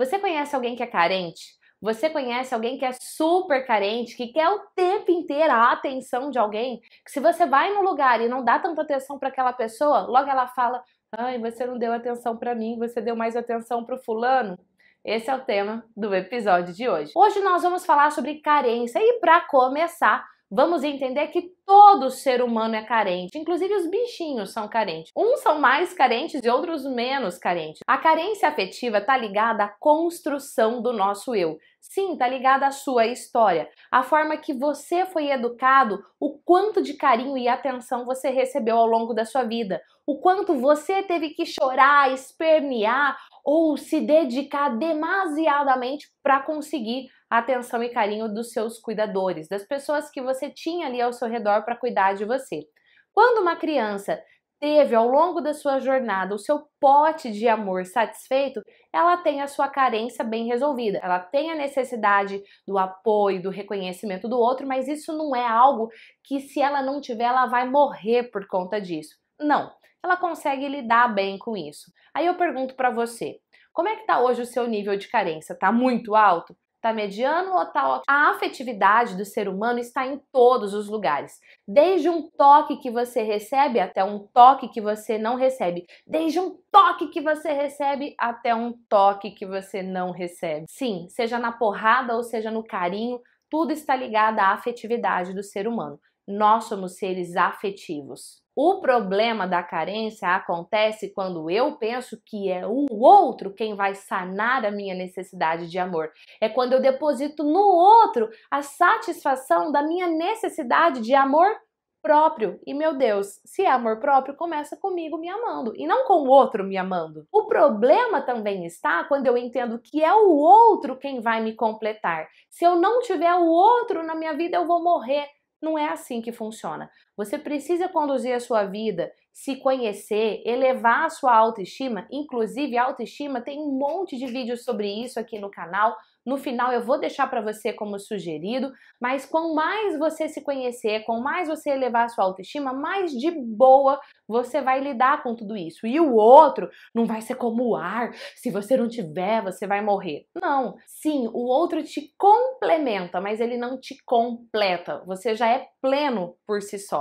Você conhece alguém que é carente? Você conhece alguém que é super carente, que quer o tempo inteiro a atenção de alguém? Que se você vai no lugar e não dá tanta atenção para aquela pessoa, logo ela fala: "Ai, você não deu atenção para mim, você deu mais atenção para o fulano". Esse é o tema do episódio de hoje. Hoje nós vamos falar sobre carência e para começar, vamos entender que todo ser humano é carente, inclusive os bichinhos são carentes. Uns são mais carentes e outros menos carentes. A carência afetiva está ligada à construção do nosso eu. Sim, está ligada à sua história, à forma que você foi educado, o quanto de carinho e atenção você recebeu ao longo da sua vida, o quanto você teve que chorar, espernear ou se dedicar demasiadamente para conseguir atenção e carinho dos seus cuidadores, das pessoas que você tinha ali ao seu redor para cuidar de você. Quando uma criança teve ao longo da sua jornada o seu pote de amor satisfeito, ela tem a sua carência bem resolvida. Ela tem a necessidade do apoio, do reconhecimento do outro, mas isso não é algo que se ela não tiver, ela vai morrer por conta disso. Não. Ela consegue lidar bem com isso. Aí eu pergunto para você, como é que tá hoje o seu nível de carência? Tá muito alto? Tá mediano ou tá A afetividade do ser humano está em todos os lugares. Desde um toque que você recebe até um toque que você não recebe. Desde um toque que você recebe até um toque que você não recebe. Sim, seja na porrada ou seja no carinho, tudo está ligado à afetividade do ser humano. Nós somos seres afetivos. O problema da carência acontece quando eu penso que é o outro quem vai sanar a minha necessidade de amor. É quando eu deposito no outro a satisfação da minha necessidade de amor próprio. E meu Deus, se é amor próprio, começa comigo me amando e não com o outro me amando. O problema também está quando eu entendo que é o outro quem vai me completar. Se eu não tiver o outro na minha vida, eu vou morrer. Não é assim que funciona. Você precisa conduzir a sua vida, se conhecer, elevar a sua autoestima. Inclusive, a autoestima tem um monte de vídeos sobre isso aqui no canal. No final eu vou deixar para você como sugerido, mas quanto mais você se conhecer, quanto mais você elevar a sua autoestima, mais de boa você vai lidar com tudo isso. E o outro não vai ser como o ar, se você não tiver, você vai morrer. Não. Sim, o outro te complementa, mas ele não te completa. Você já é pleno por si só.